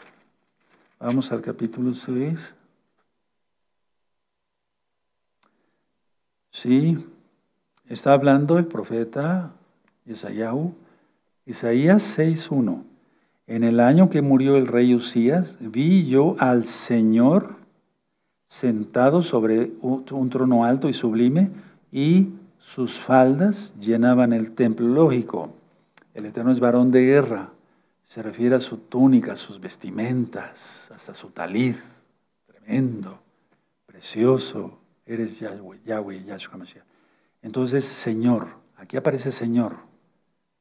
Vamos al capítulo 6. Sí, está hablando el profeta Isaías, Isaías 6.1. En el año que murió el rey Usías, vi yo al Señor sentado sobre un trono alto y sublime, y sus faldas llenaban el templo. Lógico, el Eterno es varón de guerra, se refiere a su túnica, sus vestimentas, hasta su talid, tremendo, precioso, eres Yahweh, Yahweh, Yahshua Mashiach. Entonces, Señor, aquí aparece Señor,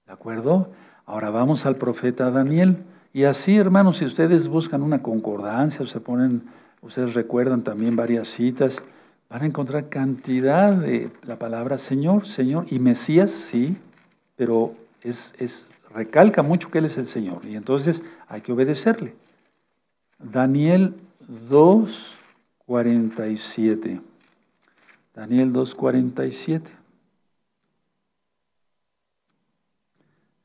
¿de acuerdo? Ahora vamos al profeta Daniel. Y así, hermanos, si ustedes buscan una concordancia o se ponen ustedes recuerdan también varias citas, van a encontrar cantidad de la palabra Señor, Señor y Mesías, sí, pero es, recalca mucho que Él es el Señor y entonces hay que obedecerle. Daniel 2, 47. Daniel 2, 47.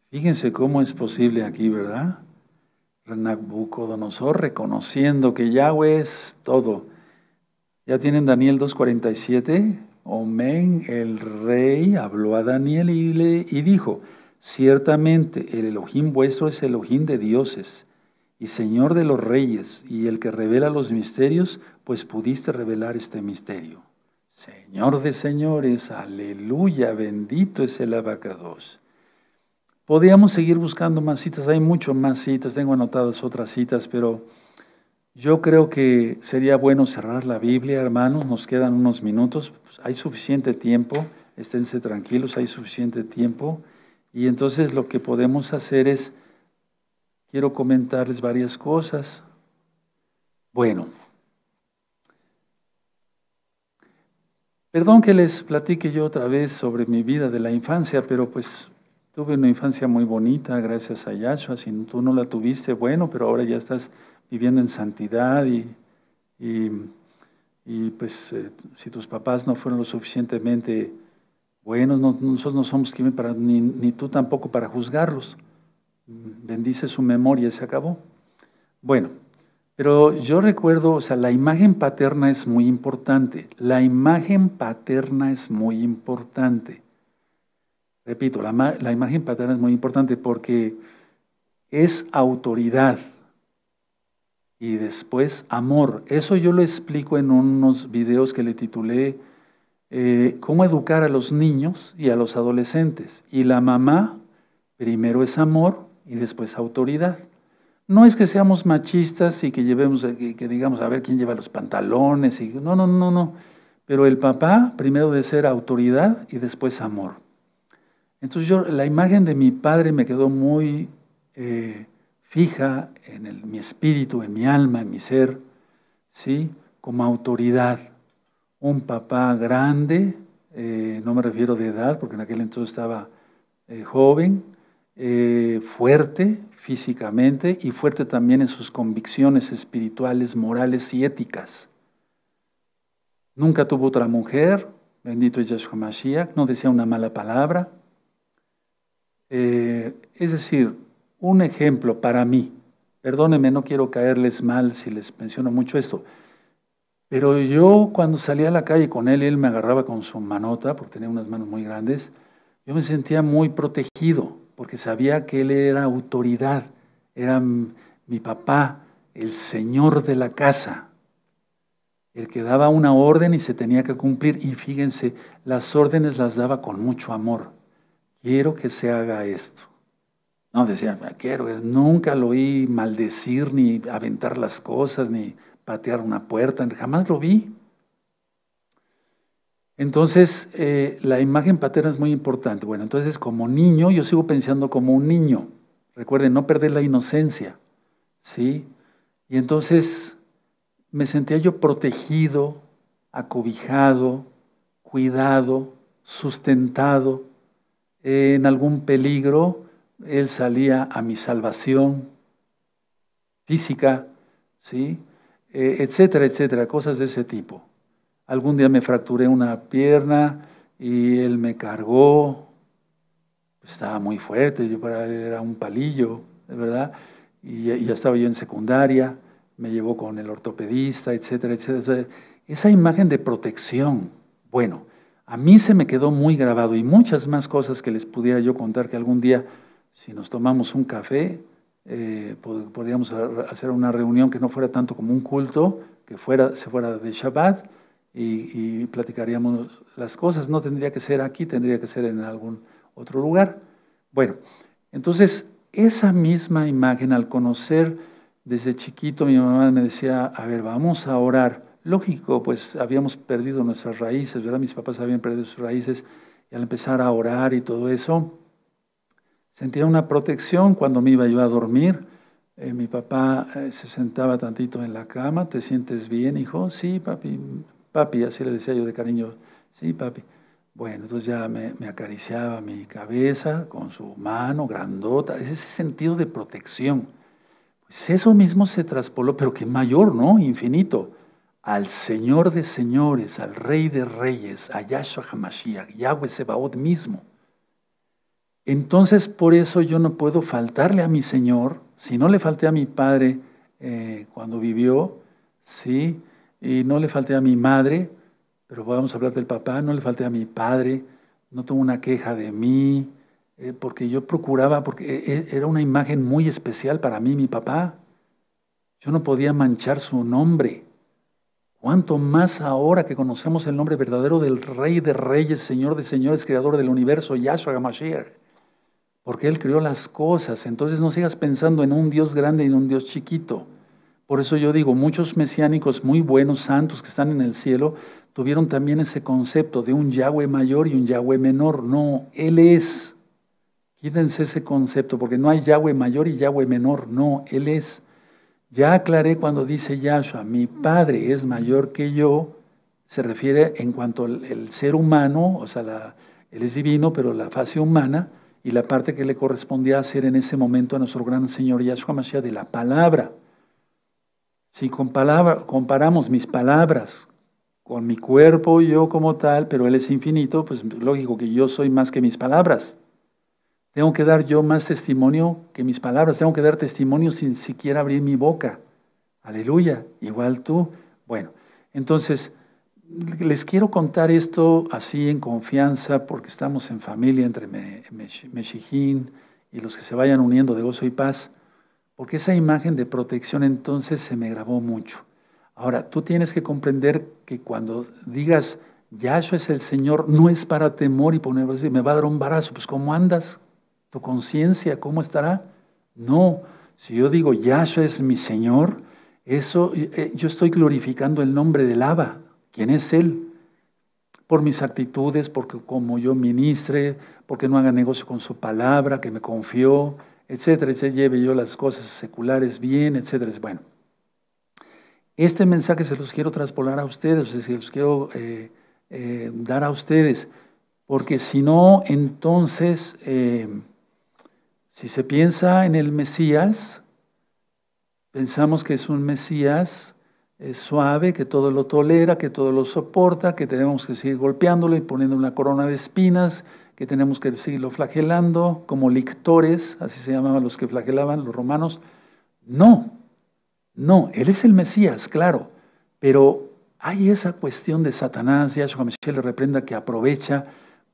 Fíjense cómo es posible aquí, ¿verdad? Nabucodonosor reconociendo que Yahweh es todo. ¿Ya tienen Daniel 2.47? Omen, el rey habló a Daniel y, le, y dijo, ciertamente el Elohim vuestro es Elohim de dioses y Señor de los reyes y el que revela los misterios, pues pudiste revelar este misterio. Señor de señores, aleluya, bendito es el abacados. Podríamos seguir buscando más citas, hay mucho más citas, tengo anotadas otras citas, pero yo creo que sería bueno cerrar la Biblia, hermanos, nos quedan unos minutos, pues, hay suficiente tiempo, esténse tranquilos, hay suficiente tiempo, y entonces lo que podemos hacer es, quiero comentarles varias cosas. Bueno, Perdón que les platique yo otra vez sobre mi vida de la infancia, pero pues tuve una infancia muy bonita gracias a Yahshua, si tú no la tuviste, bueno, pero ahora ya estás viviendo en santidad y, y, pues eh, si tus papás no fueron lo suficientemente buenos, nosotros no somos ni, ni tú tampoco para juzgarlos. Bendice su memoria, se acabó. Bueno, pero yo recuerdo, o sea, la imagen paterna es muy importante. La imagen paterna es muy importante. Repito, la, imagen paterna es muy importante porque es autoridad y después amor. Eso yo lo explico en unos videos que le titulé eh, Cómo educar a los niños y a los adolescentes. Y la mamá primero es amor y después autoridad. No es que seamos machistas y que llevemos, eh, que, digamos, a ver quién lleva los pantalones. Y, no, no, no, no. Pero el papá primero debe ser autoridad y después amor. Entonces la imagen de mi padre me quedó muy eh, fija en mi espíritu, en mi alma, en mi ser, ¿sí? Como autoridad. Un papá grande, eh, no me refiero de edad, porque en aquel entonces estaba eh, joven, fuerte físicamente y fuerte también en sus convicciones espirituales, morales y éticas. Nunca tuvo otra mujer, bendito es Yahshua Mashiach, no decía una mala palabra, eh, es decir, un ejemplo para mí, perdónenme, no quiero caerles mal si les menciono mucho esto, pero yo cuando salía a la calle con él, él me agarraba con su manota, porque tenía unas manos muy grandes, yo me sentía muy protegido, porque sabía que él era autoridad, era mi papá, el señor de la casa, el que daba una orden y se tenía que cumplir. Y fíjense, las órdenes las daba con mucho amor quiero que se haga esto. No decía, quiero, nunca lo oí maldecir, ni aventar las cosas, ni patear una puerta, jamás lo vi. Entonces, eh, la imagen paterna es muy importante. Bueno, entonces como niño, yo sigo pensando como un niño. Recuerden, no perder la inocencia. ¿sí? Y entonces me sentía yo protegido, acobijado, cuidado, sustentado en algún peligro, Él salía a mi salvación física, ¿sí? Eh, etcétera, etcétera, cosas de ese tipo. Algún día me fracturé una pierna y Él me cargó, estaba muy fuerte, yo para él era un palillo, ¿verdad? Y, ya estaba yo en secundaria, me llevó con el ortopedista, etcétera, etcétera. esa imagen de protección, bueno, a mí se me quedó muy grabado y muchas más cosas que les pudiera yo contar que algún día, si nos tomamos un café, eh, podríamos hacer una reunión que no fuera tanto como un culto, que fuera, se fuera de Shabbat y, y platicaríamos las cosas. No tendría que ser aquí, tendría que ser en algún otro lugar. Bueno, entonces esa misma imagen al conocer desde chiquito mi mamá me decía, a ver, vamos a orar Lógico, pues habíamos perdido nuestras raíces, ¿verdad? Mis papás habían perdido sus raíces y al empezar a orar y todo eso, sentía una protección cuando me iba yo a dormir. Eh, mi papá eh, se sentaba tantito en la cama, ¿te sientes bien, hijo? Sí, papi, papi, así le decía yo de cariño, sí, papi. Bueno, entonces ya me, acariciaba mi cabeza con su mano grandota, ese sentido de protección. Pues eso mismo se traspoló, pero que mayor, ¿no? Infinito al Señor de señores, al Rey de reyes, a Yahshua HaMashiach, Yahweh Sebaot mismo. Entonces, por eso yo no puedo faltarle a mi Señor, si no le falté a mi padre eh, cuando vivió, ¿sí? Y no le falté a mi madre, pero vamos a hablar del papá, no le falté a mi padre, no tuvo una queja de mí, eh, porque yo procuraba, porque eh, era una imagen muy especial para mí, mi papá. Yo no podía manchar su nombre. ¿Cuánto más ahora que conocemos el nombre verdadero del Rey de Reyes, Señor de Señores, Creador del universo, Yahshua Hamashiach? Porque Él creó las cosas. Entonces no sigas pensando en un Dios grande y en un Dios chiquito. Por eso yo digo, muchos mesiánicos muy buenos, santos que están en el cielo, tuvieron también ese concepto de un Yahweh mayor y un Yahweh menor. No, Él es. Quítense ese concepto, porque no hay Yahweh mayor y Yahweh menor. No, Él es. Ya aclaré cuando dice Yahshua, mi Padre es mayor que yo, se refiere en cuanto al el ser humano, o sea, él es divino, pero la fase humana y la parte que le correspondía hacer en ese momento a nuestro gran Señor Yahshua Mashiach de la palabra. Si comparamos mis palabras con mi cuerpo, yo como tal, pero Él es infinito, pues lógico que yo soy más que mis palabras. Tengo que dar yo más testimonio que mis palabras, tengo que dar testimonio sin siquiera abrir mi boca. Aleluya, igual tú. Bueno, entonces les quiero contar esto así en confianza porque estamos en familia entre Mexijín y los que se vayan uniendo de gozo y paz, porque esa imagen de protección entonces se me grabó mucho. Ahora, tú tienes que comprender que cuando digas, Yahshua es el Señor, no es para temor y así, me va a dar un barazo, pues ¿cómo andas? ¿Tu conciencia cómo estará? No. Si yo digo, Yahshua es mi Señor, eso, eh, eh, yo estoy glorificando el nombre del Abba. ¿Quién es Él? Por mis actitudes, porque como yo ministre, porque no haga negocio con su palabra, que me confió, etcétera, se lleve yo las cosas seculares bien, etcétera. Bueno, este mensaje se los quiero traspolar a ustedes, se los quiero eh, dar a ustedes, porque si no, entonces... Si se piensa en el Mesías, pensamos que es un Mesías suave, que todo lo tolera, que todo lo soporta, que tenemos que seguir golpeándolo y poniendo una corona de espinas, que tenemos que seguirlo flagelando como lictores, así se llamaban los que flagelaban los romanos. No, no, él es el Mesías, claro, pero hay esa cuestión de Satanás, Yahshua Michel le reprenda, que aprovecha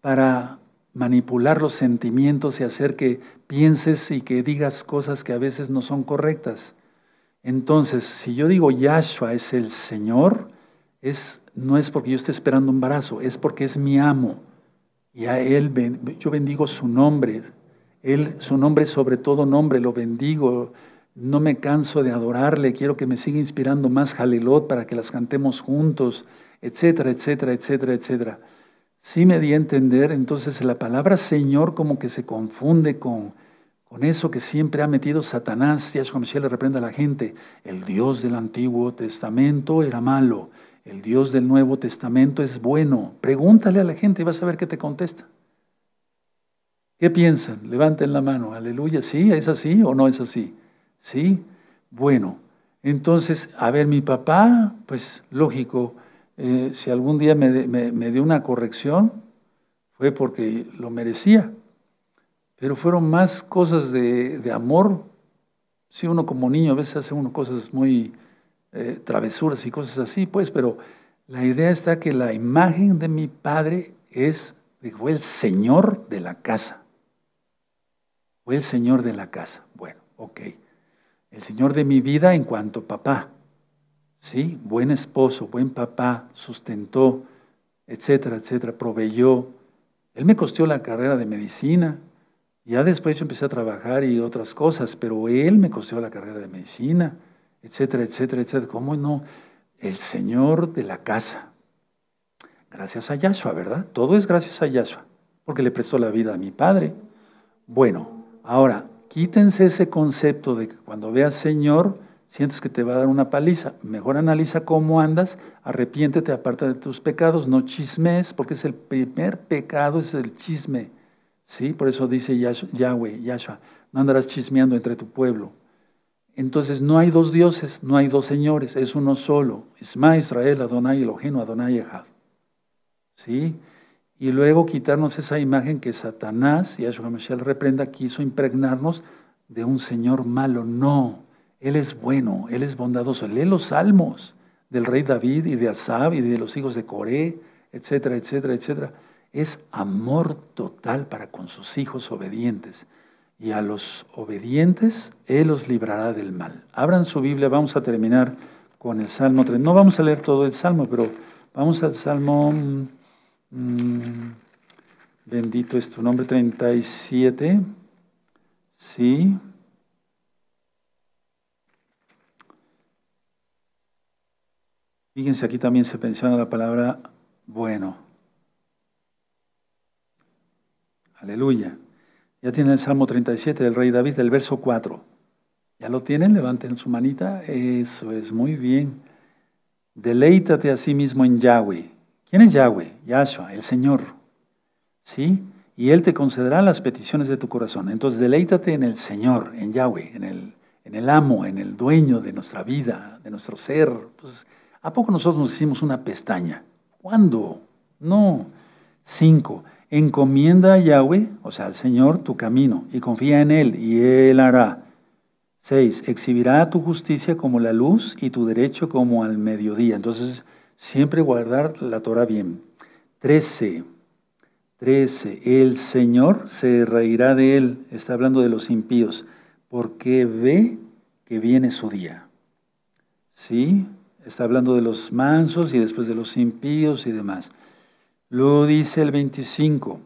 para manipular los sentimientos y hacer que pienses y que digas cosas que a veces no son correctas. Entonces, si yo digo Yahshua es el Señor, es, no es porque yo esté esperando un embarazo, es porque es mi amo. Y a Él yo bendigo su nombre. Él, su nombre sobre todo nombre, lo bendigo. No me canso de adorarle, quiero que me siga inspirando más Jalelot para que las cantemos juntos, etcétera, etcétera, etcétera, etcétera. Sí me di a entender, entonces la palabra Señor como que se confunde con, eso que siempre ha metido Satanás, y Yahshua Mashiach le reprenda a la gente. El Dios del Antiguo Testamento era malo, el Dios del Nuevo Testamento es bueno. Pregúntale a la gente y vas a ver qué te contesta. ¿Qué piensan? Levanten la mano. Aleluya. ¿Sí? ¿Es así o no es así? Sí. Bueno, entonces, a ver, mi papá, pues lógico, eh, si algún día me, dio una corrección, fue porque lo merecía. Pero fueron más cosas de, amor. Si uno como niño a veces hace cosas muy eh, travesuras y cosas así, pues, pero la idea está que la imagen de mi padre es fue el señor de la casa. Fue el señor de la casa. Bueno, ok. El señor de mi vida en cuanto papá ¿sí? Buen esposo, buen papá, sustentó, etcétera, etcétera, proveyó. Él me costeó la carrera de medicina. Ya después yo empecé a trabajar y otras cosas, pero él me costeó la carrera de medicina, etcétera, etcétera, etcétera. ¿Cómo no? El señor de la casa. Gracias a Yahshua, ¿verdad? Todo es gracias a Yahshua, porque le prestó la vida a mi padre. Bueno, ahora, quítense ese concepto de que cuando veas Señor, sientes que te va a dar una paliza, mejor analiza cómo andas, arrepiéntete, aparta de tus pecados, no chismes, porque es el primer pecado, es el chisme. ¿sí? Por eso dice Yahweh, Yahshua, no andarás chismeando entre tu pueblo. Entonces no hay dos dioses, no hay dos señores, es uno solo. Isma, Israel, Adonai Elohim, Adonai Ejad. ¿Sí? Y luego quitarnos esa imagen que Satanás, Yahshua Mashiach reprenda, quiso impregnarnos de un señor malo. No, él es bueno, Él es bondadoso. Lee los salmos del rey David y de Asab y de los hijos de Coré, etcétera, etcétera, etcétera. Es amor total para con sus hijos obedientes. Y a los obedientes Él los librará del mal. Abran su Biblia, vamos a terminar con el Salmo 3. No vamos a leer todo el Salmo, pero vamos al Salmo, mm, mm, bendito es tu nombre, 37. Sí. Fíjense, aquí también se menciona la palabra bueno. Aleluya. Ya tienen el Salmo 37 del rey David, del verso 4. ¿Ya lo tienen? Levanten su manita. Eso es, muy bien. Deleítate a sí mismo en Yahweh. ¿Quién es Yahweh? Yahshua, el Señor. ¿Sí? Y Él te concederá las peticiones de tu corazón. Entonces, deleítate en el Señor, en Yahweh, en el, en el amo, en el dueño de nuestra vida, de nuestro ser. Pues, ¿A poco nosotros nos hicimos una pestaña? ¿Cuándo? No. Cinco. Encomienda a Yahweh, o sea, al Señor, tu camino y confía en Él y Él hará. Seis. Exhibirá tu justicia como la luz y tu derecho como al mediodía. Entonces, siempre guardar la Torah bien. Trece. Trece. El Señor se reirá de él. Está hablando de los impíos, porque ve que viene su día. ¿Sí? Está hablando de los mansos y después de los impíos y demás. Luego dice el 25,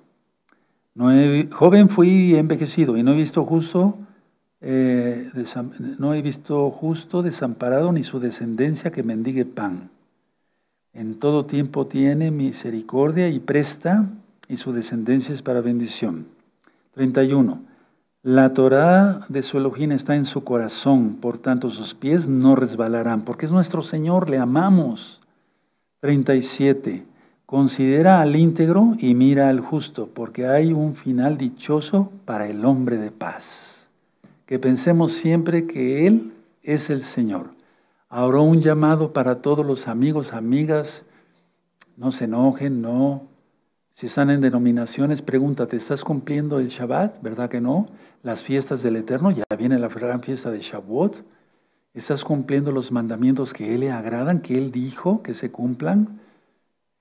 joven fui envejecido y no he visto justo, eh, no he visto justo desamparado ni su descendencia que mendigue pan. En todo tiempo tiene misericordia y presta, y su descendencia es para bendición. 31. La Torá de su Elohim está en su corazón, por tanto sus pies no resbalarán, porque es nuestro Señor, le amamos. 37. Considera al íntegro y mira al justo, porque hay un final dichoso para el hombre de paz. Que pensemos siempre que Él es el Señor. Ahora un llamado para todos los amigos, amigas, no se enojen, no si están en denominaciones, pregúntate, ¿estás cumpliendo el Shabbat? ¿Verdad que no? Las fiestas del Eterno, ya viene la gran fiesta de Shavuot. ¿Estás cumpliendo los mandamientos que Él le agradan, que Él dijo que se cumplan?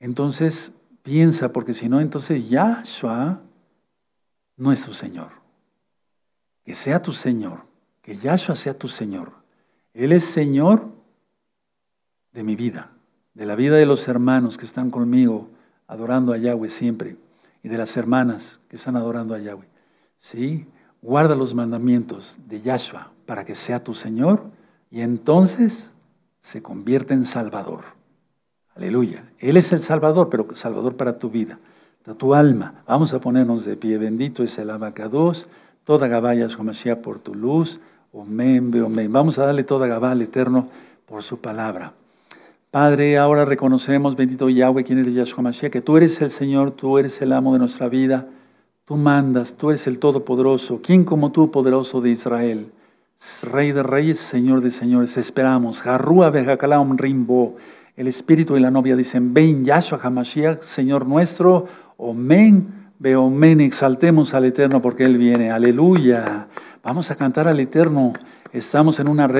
Entonces piensa, porque si no, entonces Yahshua no es tu Señor. Que sea tu Señor, que Yahshua sea tu Señor. Él es Señor de mi vida, de la vida de los hermanos que están conmigo, adorando a Yahweh siempre y de las hermanas que están adorando a Yahweh. ¿Sí? Guarda los mandamientos de Yahshua para que sea tu Señor y entonces se convierte en Salvador. Aleluya. Él es el Salvador, pero Salvador para tu vida, para tu alma. Vamos a ponernos de pie. Bendito es el abacados. Toda gaballa es por tu luz. Omen, omen. Vamos a darle toda gaballa al Eterno por su palabra. Padre, ahora reconocemos, bendito Yahweh, quien eres Yahshua Mashiach, que tú eres el Señor, tú eres el amo de nuestra vida, tú mandas, tú eres el Todopoderoso, ¿quién como tú, poderoso de Israel? Rey de reyes, Señor de señores, esperamos. Jarrúa Behakalaum Rimbo. El Espíritu y la novia dicen, ven Yahshua Hamashiach, Señor nuestro, omen, veomen, exaltemos al Eterno porque Él viene. Aleluya. Vamos a cantar al Eterno. Estamos en una red.